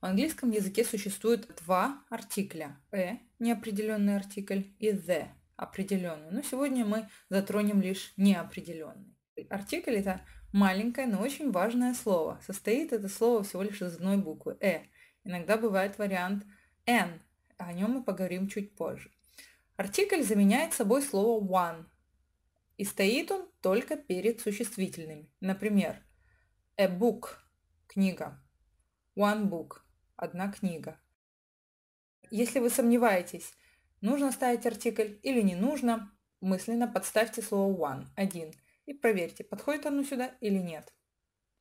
В английском языке существует два артикля «э» – неопределенный артикль, и «the» – определенный. Но сегодня мы затронем лишь неопределенный. Артикль – это маленькое, но очень важное слово. Состоит это слово всего лишь из одной буквы «э». Иногда бывает вариант «n», о нем мы поговорим чуть позже. Артикль заменяет собой слово «one», и стоит он только перед существительными. Например, a book – книга, one book одна книга. Если вы сомневаетесь, нужно ставить артикль или не нужно, мысленно подставьте слово one, один, и проверьте, подходит оно сюда или нет.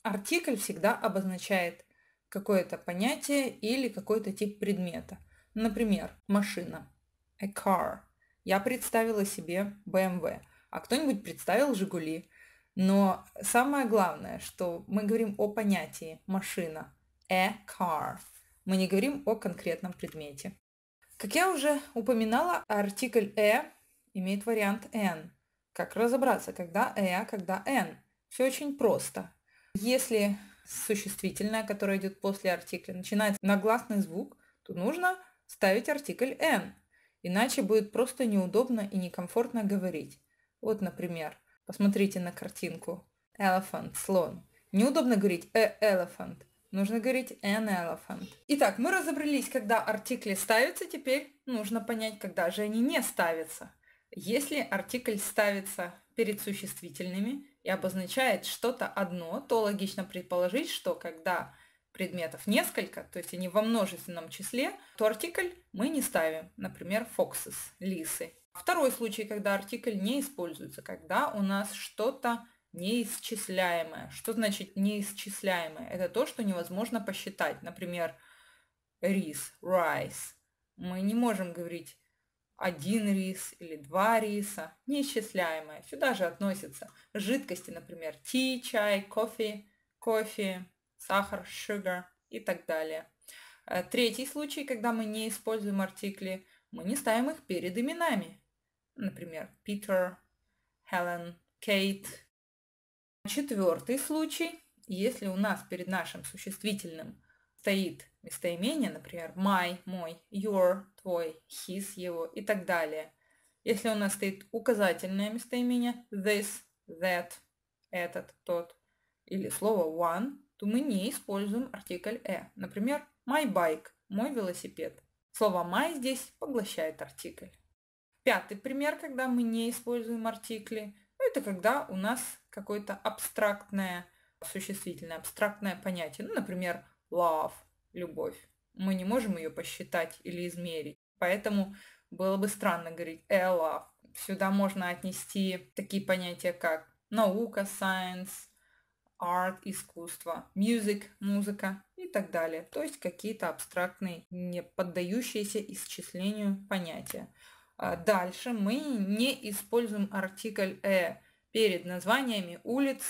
Артикль всегда обозначает какое-то понятие или какой-то тип предмета. Например, машина. A car. Я представила себе BMW, эм а кто-нибудь представил Жигули. Но самое главное, что мы говорим о понятии машина. A car. Мы не говорим о конкретном предмете. Как я уже упоминала, артикль «э» имеет вариант н. Как разобраться, когда «э», а когда н? Все очень просто. Если существительное, которое идет после артикля, начинается на гласный звук, то нужно ставить артикль н. Иначе будет просто неудобно и некомфортно говорить. Вот, например, посмотрите на картинку. Elephant – слон. Неудобно говорить «a «э, elephant», Нужно говорить an elephant. Итак, мы разобрались, когда артикли ставятся, теперь нужно понять, когда же они не ставятся. Если артикль ставится перед существительными и обозначает что-то одно, то логично предположить, что когда предметов несколько, то есть они во множественном числе, то артикль мы не ставим, например, foxes, лисы. Второй случай, когда артикль не используется, когда у нас что-то неисчисляемое. Что значит неисчисляемое? Это то, что невозможно посчитать. Например, рис, rice. Мы не можем говорить один рис или два риса, неисчисляемое. Сюда же относятся жидкости, например, ти, чай, кофе, кофе, сахар, sugar и так далее. Э, третий случай, когда мы не используем артикли, мы не ставим их перед именами. Например, Peter, Helen, Kate. Четвертый случай, если у нас перед нашим существительным стоит местоимение, например, my, мой, your, твой, his, его и так далее. Если у нас стоит указательное местоимение this, that, этот, тот или слово one, то мы не используем артикль «э». Например, my bike – мой велосипед. Слово «my» здесь поглощает артикль. Пятый пример, когда мы не используем артикли, ну, это когда у нас какое-то абстрактное существительное, абстрактное понятие. Ну, например, love, любовь. Мы не можем ее посчитать или измерить. Поэтому было бы странно говорить a э, love. Сюда можно отнести такие понятия, как наука, science, art искусство, music, музыка и так далее. То есть какие-то абстрактные, не поддающиеся исчислению понятия. А дальше мы не используем артикль «э», перед названиями улиц,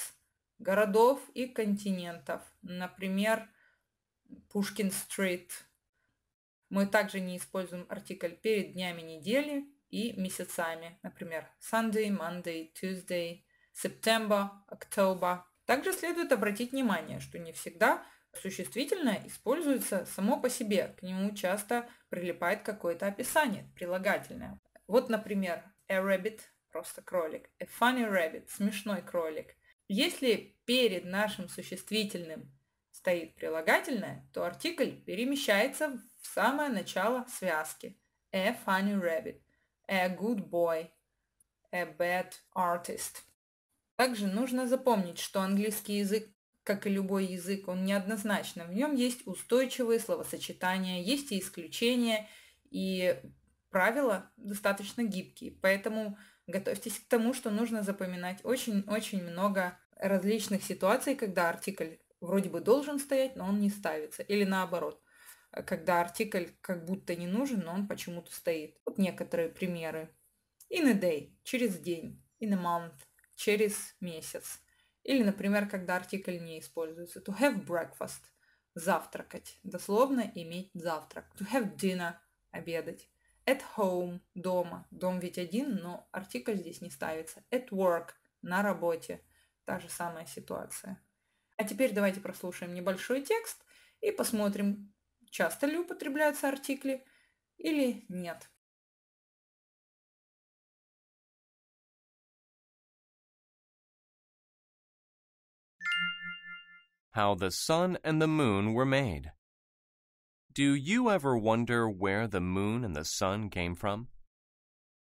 городов и континентов. Например, Пушкин-стрит. Мы также не используем артикль перед днями недели и месяцами. Например, Sunday, Monday, Tuesday, September, October. Также следует обратить внимание, что не всегда существительное используется само по себе. К нему часто прилипает какое-то описание, прилагательное. Вот, например, a rabbit просто кролик. A funny rabbit, смешной кролик. Если перед нашим существительным стоит прилагательное, то артикль перемещается в самое начало связки. A funny rabbit, a good boy, a bad artist. Также нужно запомнить, что английский язык, как и любой язык, он неоднозначен. В нем есть устойчивые словосочетания, есть и исключения, и правила достаточно гибкие. Поэтому Готовьтесь к тому, что нужно запоминать очень-очень много различных ситуаций, когда артикль вроде бы должен стоять, но он не ставится. Или наоборот, э, когда артикль как будто не нужен, но он почему-то стоит. Вот некоторые примеры. In a day – через день. In a month – через месяц. Или, например, когда артикль не используется. To have breakfast – завтракать. Дословно иметь завтрак. To have dinner – обедать. At home – дома. Дом ведь один, но артикль здесь не ставится. At work – на работе. Та же самая ситуация. А теперь давайте прослушаем небольшой текст и посмотрим, часто ли употребляются артикли или нет. How the sun and the moon were made. Do you ever wonder where the moon and the sun came from?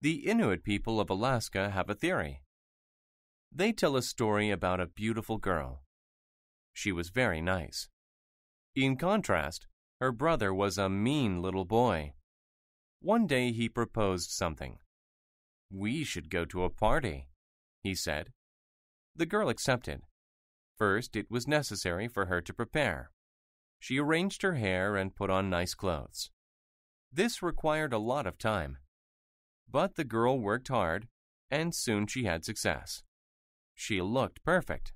The Inuit people of Alaska have a theory. They tell a story about a beautiful girl. She was very nice. In contrast, her brother was a mean little boy. One day he proposed something. We should go to a party, he said. The girl accepted. First, it was necessary for her to prepare. She arranged her hair and put on nice clothes. This required a lot of time. But the girl worked hard, and soon she had success. She looked perfect.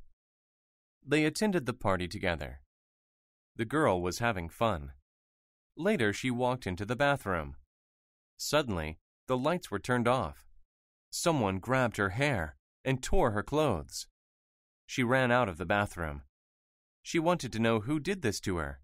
They attended the party together. The girl was having fun. Later, she walked into the bathroom. Suddenly, the lights were turned off. Someone grabbed her hair and tore her clothes. She ran out of the bathroom. She wanted to know who did this to her.